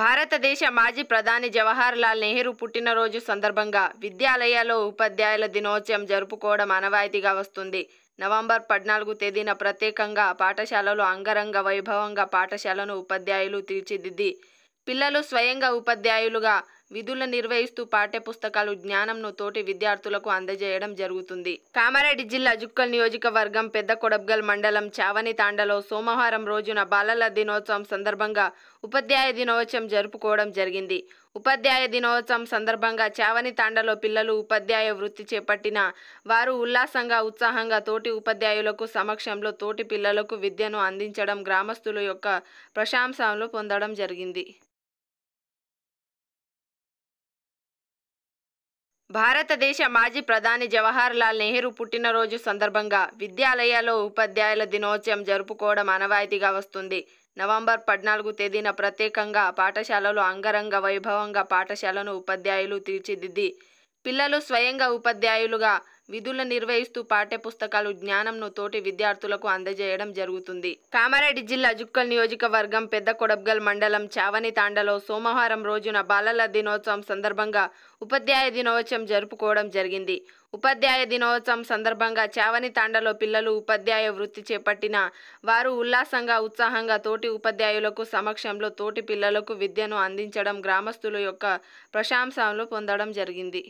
భారతదేశ మాజీ ప్రధాని జవహర్ లాల్ నెహ్రూ పుట్టినరోజు సందర్భంగా విద్యాలయాల్లో ఉపాధ్యాయుల దినోత్సవం జరుపుకోవడం ఆనవాయితీగా వస్తుంది నవంబర్ పద్నాలుగు తేదీన ప్రత్యేకంగా పాఠశాలలో అంగరంగ వైభవంగా పాఠశాలను ఉపాధ్యాయులు తీర్చిదిద్ది పిల్లలు స్వయంగా ఉపాధ్యాయులుగా విధులు నిర్వహిస్తూ పాఠ్యపుస్తకాలు జ్ఞానంను తోటి విద్యార్థులకు అందజేయడం జరుగుతుంది కామారెడ్డి జిల్లా జుక్కల్ నియోజకవర్గం పెద్ద కొడబ్గల్ మండలం చావని తాండలో సోమవారం రోజున బాలల దినోత్సవం సందర్భంగా ఉపాధ్యాయ దినోత్సవం జరుపుకోవడం జరిగింది ఉపాధ్యాయ దినోత్సవం సందర్భంగా చావని తాండలో పిల్లలు ఉపాధ్యాయ వృత్తి చేపట్టిన వారు ఉల్లాసంగా ఉత్సాహంగా తోటి ఉపాధ్యాయులకు సమక్షంలో తోటి పిల్లలకు విద్యను అందించడం గ్రామస్తుల యొక్క ప్రశంసలు పొందడం జరిగింది భారతదేశ మాజీ ప్రధాని జవహర్ లాల్ నెహ్రూ పుట్టినరోజు సందర్భంగా విద్యాలయాల్లో ఉపాధ్యాయుల దినోత్సవం జరుపుకోవడం అనవాయితీగా వస్తుంది నవంబర్ పద్నాలుగు తేదీన ప్రత్యేకంగా పాఠశాలలో అంగరంగ వైభవంగా పాఠశాలను ఉపాధ్యాయులు తీర్చిదిద్ది పిల్లలు స్వయంగా ఉపాధ్యాయులుగా విధులను నిర్వహిస్తూ పాఠ్యపుస్తకాలు జ్ఞానంను తోటి విద్యార్థులకు అందజేయడం జరుగుతుంది కామారెడ్డి జిల్లా జుక్కల్ నియోజకవర్గం పెద్ద కొడబ్గల్ మండలం చావని తాండలో సోమవారం రోజున బాలల దినోత్సవం సందర్భంగా ఉపాధ్యాయ దినోత్సవం జరుపుకోవడం జరిగింది ఉపాధ్యాయ దినోత్సవం సందర్భంగా చావని తాండలో పిల్లలు ఉపాధ్యాయ వృత్తి చేపట్టిన వారు ఉల్లాసంగా ఉత్సాహంగా తోటి ఉపాధ్యాయులకు సమక్షంలో తోటి పిల్లలకు విద్యను అందించడం గ్రామస్తుల యొక్క ప్రశంసలు పొందడం జరిగింది